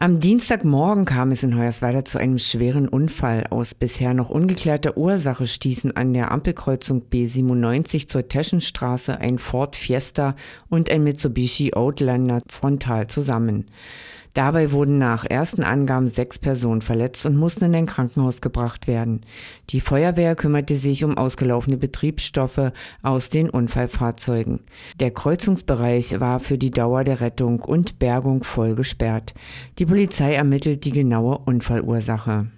Am Dienstagmorgen kam es in Hoyerswerda zu einem schweren Unfall. Aus bisher noch ungeklärter Ursache stießen an der Ampelkreuzung B97 zur Teschenstraße ein Ford Fiesta und ein Mitsubishi Outlander frontal zusammen. Dabei wurden nach ersten Angaben sechs Personen verletzt und mussten in ein Krankenhaus gebracht werden. Die Feuerwehr kümmerte sich um ausgelaufene Betriebsstoffe aus den Unfallfahrzeugen. Der Kreuzungsbereich war für die Dauer der Rettung und Bergung voll gesperrt. Die die Polizei ermittelt die genaue Unfallursache.